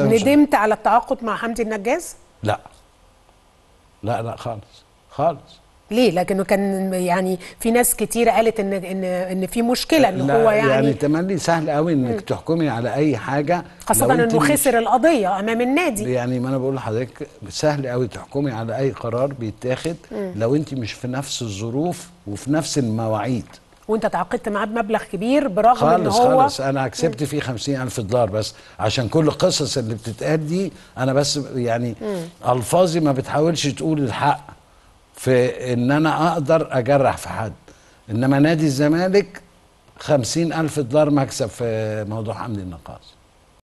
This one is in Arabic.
وسهلا ندمت على التعاقد مع حمدي النجاز؟ لا لا لا خالص خالص ليه لكنه كان يعني في ناس كتير قالت ان ان ان في مشكله ان هو يعني يعني تملي سهل قوي انك تحكمي على اي حاجه خاصه انه خسر القضيه امام النادي يعني ما انا بقول لحضرتك سهل قوي تحكمي على اي قرار بيتاخد لو انت مش في نفس الظروف وفي نفس المواعيد وانت تعاقدت معاه بمبلغ كبير برغم خالص ان هو خالص انا كسبت فيه 50000 دولار بس عشان كل القصص اللي بتتقال دي انا بس يعني مم. الفاظي ما بتحاولش تقول الحق في ان انا اقدر اجرح في حد انما نادي الزمالك 50000 دولار مكسب في موضوع حمل النقاش